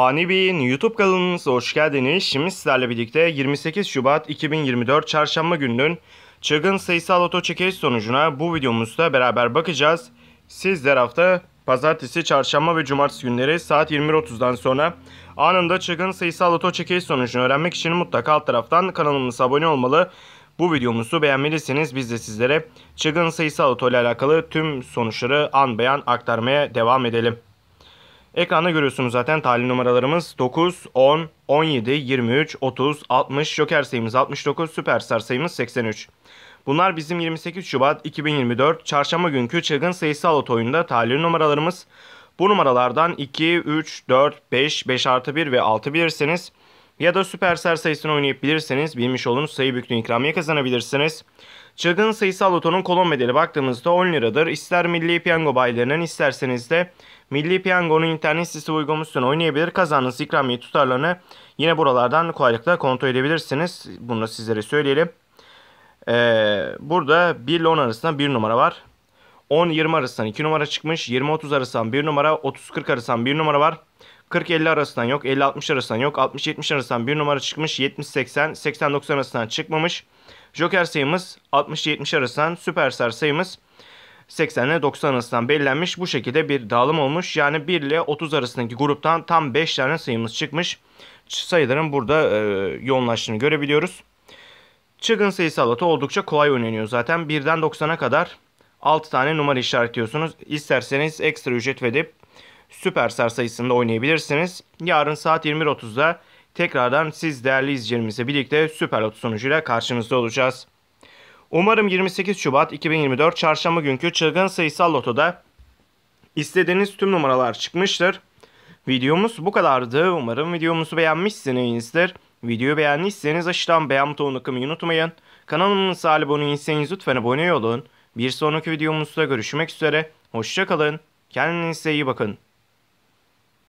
Ani Bey'in YouTube kanalımıza hoş geldiniz. Şimdi sizlerle birlikte 28 Şubat 2024 Çarşamba gününün çılgın sayısal oto çekiliş sonucuna bu videomuzda beraber bakacağız. Sizler hafta pazartesi, çarşamba ve cumartesi günleri saat 20.30'dan sonra anında çılgın sayısal oto çekiliş sonucunu öğrenmek için mutlaka alt taraftan kanalımıza abone olmalı. Bu videomuzu beğenmelisiniz. Biz de sizlere çılgın sayısal oto ile alakalı tüm sonuçları an beyan aktarmaya devam edelim. Ekranda görüyorsunuz zaten talih numaralarımız 9, 10, 17, 23, 30, 60, joker sayımız 69, süperstar sayımız 83. Bunlar bizim 28 Şubat 2024 çarşamba günkü çılgın sayısal lot oyunda talih numaralarımız. Bu numaralardan 2, 3, 4, 5, 5 artı 1 ve 6 bilirseniz ya da süper ser sayısını oynayabilirseniz bilmiş olunuz sayı büklü ikramiye kazanabilirsiniz. Çılgın sayısal lotonun kolon bedeli baktığımızda 10 liradır. İster milli piyango bayilerinin isterseniz de milli piyangonun internet sitesi uygulamasını oynayabilir. Kazandığınız ikramiye tutarlarını yine buralardan kolaylıkla kontrol edebilirsiniz. Bunu da sizlere söyleyelim. Ee, burada 1 ile 10 arasında 1 numara var. 10-20 arasından 2 numara çıkmış. 20-30 arasından 1 numara, 30-40 arasından 1 numara var. 40-50 arasından yok. 50-60 arasından yok. 60-70 arasından bir numara çıkmış. 70-80, 80-90 arasından çıkmamış. Joker sayımız 60-70 arasından. Süperstar sayımız 80 ile 90 arasından belirlenmiş. Bu şekilde bir dağılım olmuş. Yani 1 ile 30 arasındaki gruptan tam 5 tane sayımız çıkmış. Sayıların burada e, yoğunlaştığını görebiliyoruz. Çılgın sayısal loto oldukça kolay oynanıyor zaten. 1'den 90'a kadar 6 tane numara işaretliyorsunuz. İsterseniz ekstra ücret verip Süperstar sayısında oynayabilirsiniz. Yarın saat 21.30'da tekrardan siz değerli izleyicilerimizle birlikte Süper Loto sonucuyla karşınızda olacağız. Umarım 28 Şubat 2024 çarşamba günkü çılgın sayısal lotoda istediğiniz tüm numaralar çıkmıştır. Videomuz bu kadardı. Umarım videomuzu beğenmişsinizdir. Videoyu beğendiyseniz aşağıdan beğen butonunu kımayı unutmayın. Kanalımıza abone değilseniz lütfen abone olun. Bir sonraki videomuzda görüşmek üzere. Hoşçakalın. Kendinize iyi bakın.